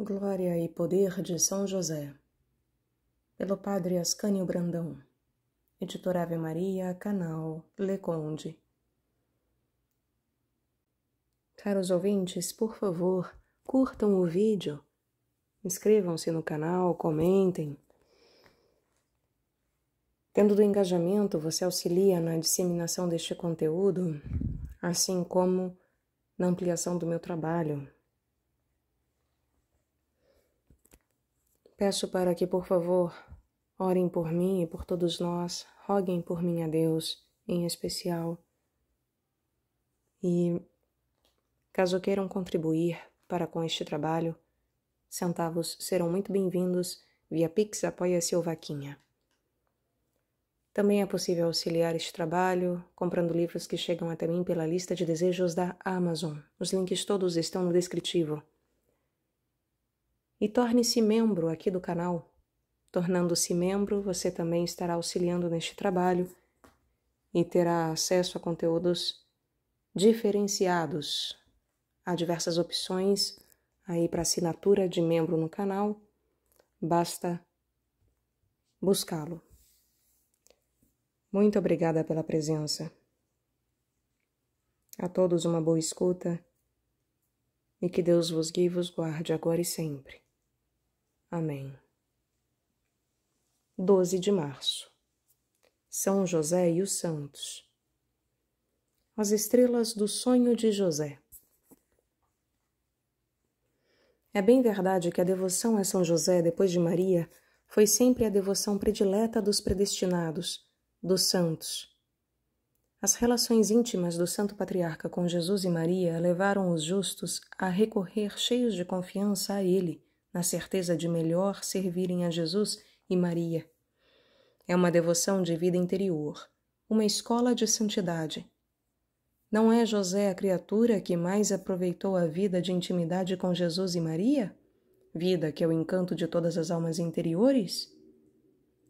Glória e Poder de São José. Pelo Padre Ascânio Brandão. Editora Ave Maria, canal Leconde. Caros ouvintes, por favor, curtam o vídeo, inscrevam-se no canal, comentem. Tendo do engajamento, você auxilia na disseminação deste conteúdo, assim como na ampliação do meu trabalho, Peço para que, por favor, orem por mim e por todos nós, roguem por mim a Deus, em especial. E, caso queiram contribuir para com este trabalho, centavos serão muito bem-vindos via Pix Apoia-se ou Vaquinha. Também é possível auxiliar este trabalho comprando livros que chegam até mim pela lista de desejos da Amazon. Os links todos estão no descritivo e torne-se membro aqui do canal. Tornando-se membro, você também estará auxiliando neste trabalho e terá acesso a conteúdos diferenciados. Há diversas opções aí para assinatura de membro no canal, basta buscá-lo. Muito obrigada pela presença. A todos uma boa escuta e que Deus vos guie e vos guarde agora e sempre. Amém. 12 de março. São José e os Santos. As estrelas do sonho de José. É bem verdade que a devoção a São José depois de Maria foi sempre a devoção predileta dos predestinados, dos santos. As relações íntimas do Santo Patriarca com Jesus e Maria levaram os justos a recorrer cheios de confiança a ele na certeza de melhor servirem a Jesus e Maria. É uma devoção de vida interior, uma escola de santidade. Não é José a criatura que mais aproveitou a vida de intimidade com Jesus e Maria? Vida que é o encanto de todas as almas interiores?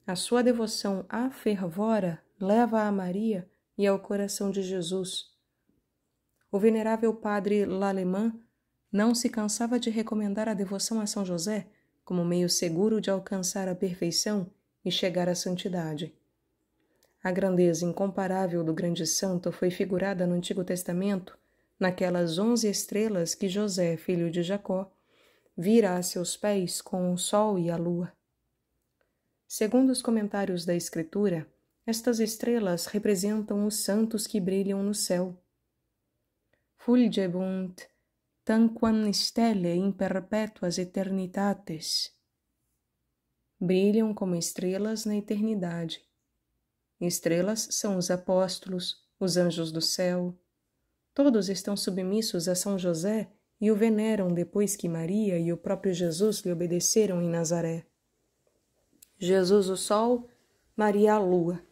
A sua devoção a fervora leva a Maria e ao coração de Jesus. O venerável padre Lallemand não se cansava de recomendar a devoção a São José como meio seguro de alcançar a perfeição e chegar à santidade. A grandeza incomparável do grande santo foi figurada no Antigo Testamento naquelas onze estrelas que José, filho de Jacó, vira a seus pés com o sol e a lua. Segundo os comentários da Escritura, estas estrelas representam os santos que brilham no céu. Fulgebunt tanquam stelle in perpetuas eternitates. Brilham como estrelas na eternidade. Estrelas são os apóstolos, os anjos do céu. Todos estão submissos a São José e o veneram depois que Maria e o próprio Jesus lhe obedeceram em Nazaré. Jesus o Sol, Maria a Lua,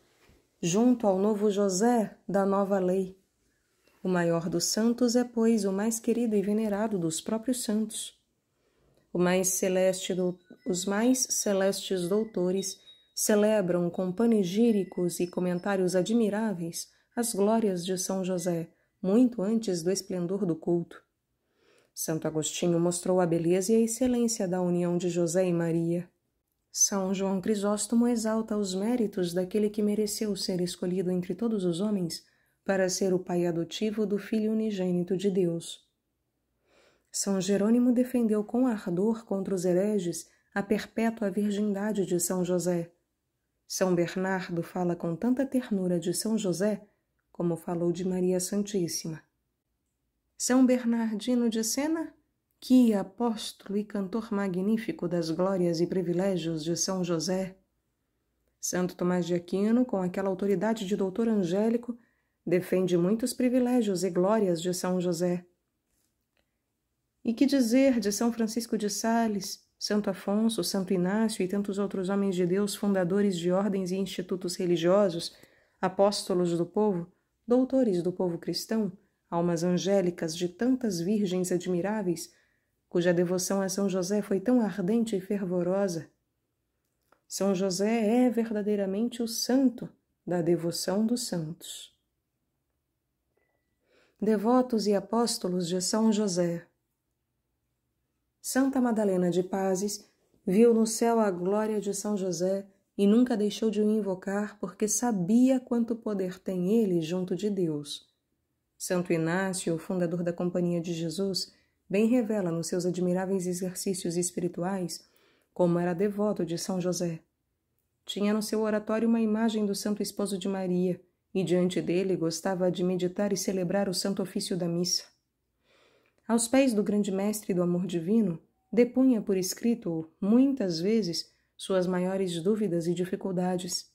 junto ao novo José da nova lei, o maior dos santos é, pois, o mais querido e venerado dos próprios santos. O mais celeste do, os mais celestes doutores celebram com panegíricos e comentários admiráveis as glórias de São José, muito antes do esplendor do culto. Santo Agostinho mostrou a beleza e a excelência da união de José e Maria. São João Crisóstomo exalta os méritos daquele que mereceu ser escolhido entre todos os homens para ser o pai adotivo do Filho unigênito de Deus. São Jerônimo defendeu com ardor contra os hereges a perpétua virgindade de São José. São Bernardo fala com tanta ternura de São José como falou de Maria Santíssima. São Bernardino de Sena, que apóstolo e cantor magnífico das glórias e privilégios de São José. Santo Tomás de Aquino, com aquela autoridade de doutor angélico, defende muitos privilégios e glórias de São José. E que dizer de São Francisco de Sales, Santo Afonso, Santo Inácio e tantos outros homens de Deus, fundadores de ordens e institutos religiosos, apóstolos do povo, doutores do povo cristão, almas angélicas de tantas virgens admiráveis, cuja devoção a São José foi tão ardente e fervorosa. São José é verdadeiramente o santo da devoção dos santos devotos e apóstolos de São José. Santa Madalena de Pazes viu no céu a glória de São José e nunca deixou de o invocar porque sabia quanto poder tem ele junto de Deus. Santo Inácio, o fundador da Companhia de Jesus, bem revela nos seus admiráveis exercícios espirituais como era devoto de São José. Tinha no seu oratório uma imagem do Santo Esposo de Maria, e diante dele gostava de meditar e celebrar o santo ofício da missa. Aos pés do grande mestre do amor divino, depunha por escrito, muitas vezes, suas maiores dúvidas e dificuldades.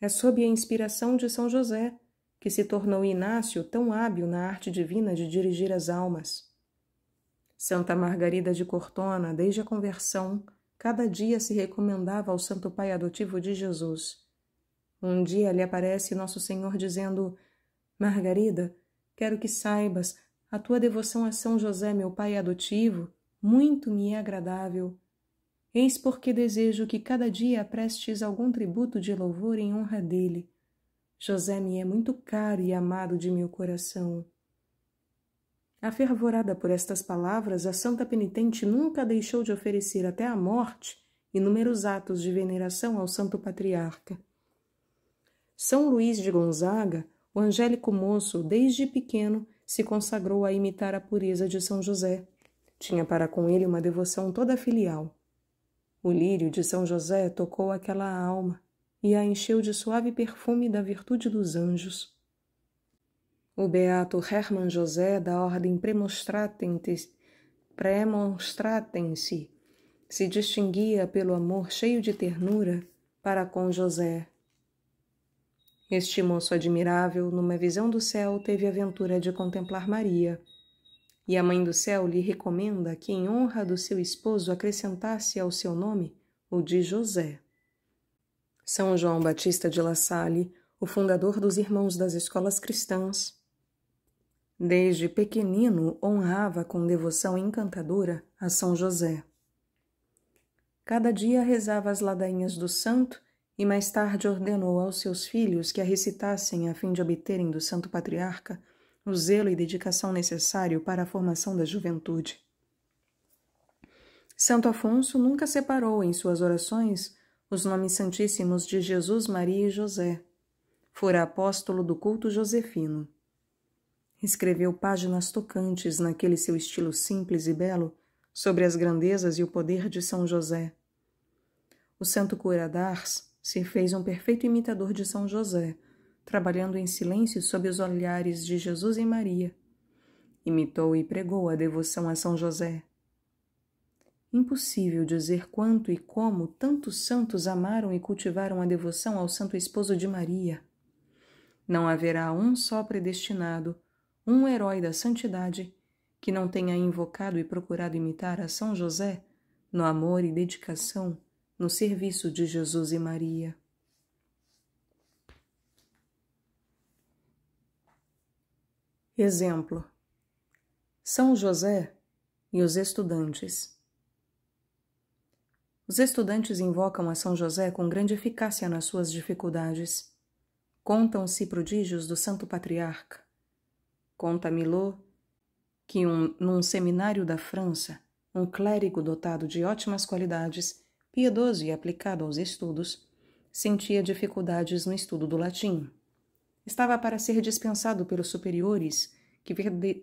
É sob a inspiração de São José que se tornou Inácio tão hábil na arte divina de dirigir as almas. Santa Margarida de Cortona, desde a conversão, cada dia se recomendava ao Santo Pai adotivo de Jesus um dia lhe aparece Nosso Senhor dizendo: Margarida, quero que saibas, a tua devoção a São José, meu pai adotivo, muito me é agradável. Eis porque desejo que cada dia prestes algum tributo de louvor em honra dele. José me é muito caro e amado de meu coração. Afervorada por estas palavras, a santa penitente nunca deixou de oferecer até a morte inúmeros atos de veneração ao santo patriarca. São Luís de Gonzaga, o angélico moço, desde pequeno, se consagrou a imitar a pureza de São José. Tinha para com ele uma devoção toda filial. O lírio de São José tocou aquela alma e a encheu de suave perfume da virtude dos anjos. O beato Hermann José, da ordem Premonstratense, Premonstratense se distinguia pelo amor cheio de ternura para com José, este moço admirável, numa visão do céu, teve a ventura de contemplar Maria. E a mãe do céu lhe recomenda que, em honra do seu esposo, acrescentasse ao seu nome o de José. São João Batista de La Salle, o fundador dos Irmãos das Escolas Cristãs, desde pequenino honrava com devoção encantadora a São José. Cada dia rezava as ladainhas do santo e mais tarde ordenou aos seus filhos que a recitassem a fim de obterem do Santo Patriarca o zelo e dedicação necessário para a formação da juventude. Santo Afonso nunca separou em suas orações os nomes santíssimos de Jesus, Maria e José. Fora apóstolo do culto josefino. Escreveu páginas tocantes naquele seu estilo simples e belo sobre as grandezas e o poder de São José. O santo cura d'Ars se fez um perfeito imitador de São José, trabalhando em silêncio sob os olhares de Jesus e Maria. Imitou e pregou a devoção a São José. Impossível dizer quanto e como tantos santos amaram e cultivaram a devoção ao Santo Esposo de Maria. Não haverá um só predestinado, um herói da santidade, que não tenha invocado e procurado imitar a São José no amor e dedicação no serviço de Jesus e Maria. Exemplo: São José e os estudantes. Os estudantes invocam a São José com grande eficácia nas suas dificuldades. Contam-se prodígios do Santo Patriarca. Conta Milô que, um, num seminário da França, um clérigo dotado de ótimas qualidades piedoso e aplicado aos estudos, sentia dificuldades no estudo do latim. Estava para ser dispensado pelos superiores, que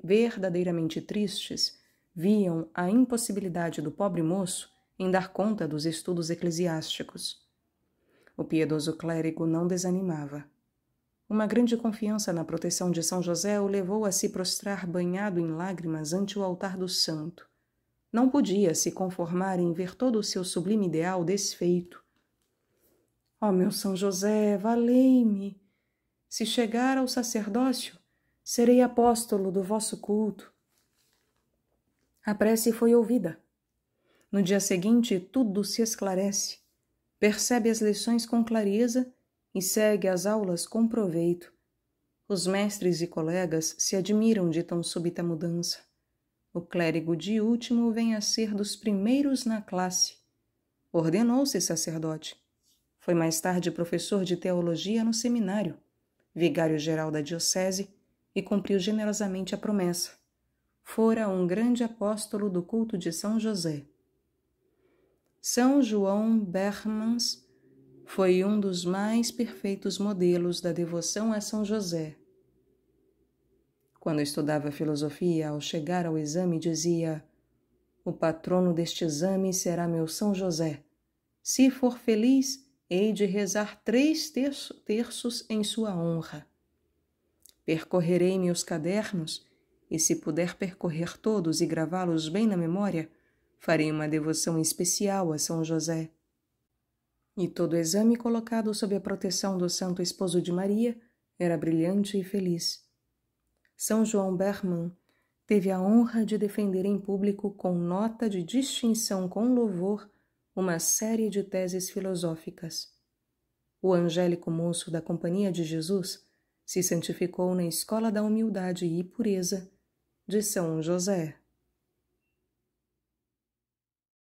verdadeiramente tristes viam a impossibilidade do pobre moço em dar conta dos estudos eclesiásticos. O piedoso clérigo não desanimava. Uma grande confiança na proteção de São José o levou a se prostrar banhado em lágrimas ante o altar do santo, não podia se conformar em ver todo o seu sublime ideal desfeito. Ó oh, meu São José, valei-me! Se chegar ao sacerdócio, serei apóstolo do vosso culto. A prece foi ouvida. No dia seguinte, tudo se esclarece. Percebe as lições com clareza e segue as aulas com proveito. Os mestres e colegas se admiram de tão súbita mudança. O clérigo de último vem a ser dos primeiros na classe. Ordenou-se sacerdote. Foi mais tarde professor de teologia no seminário, vigário-geral da diocese, e cumpriu generosamente a promessa. Fora um grande apóstolo do culto de São José. São João Bermans foi um dos mais perfeitos modelos da devoção a São José, quando estudava filosofia, ao chegar ao exame, dizia: O patrono deste exame será meu São José. Se for feliz, hei de rezar três terços em sua honra. Percorrerei meus cadernos, e se puder percorrer todos e gravá-los bem na memória, farei uma devoção especial a São José. E todo exame colocado sob a proteção do Santo Esposo de Maria era brilhante e feliz são João Berman teve a honra de defender em público, com nota de distinção com louvor, uma série de teses filosóficas. O angélico moço da Companhia de Jesus se santificou na escola da humildade e pureza de São José.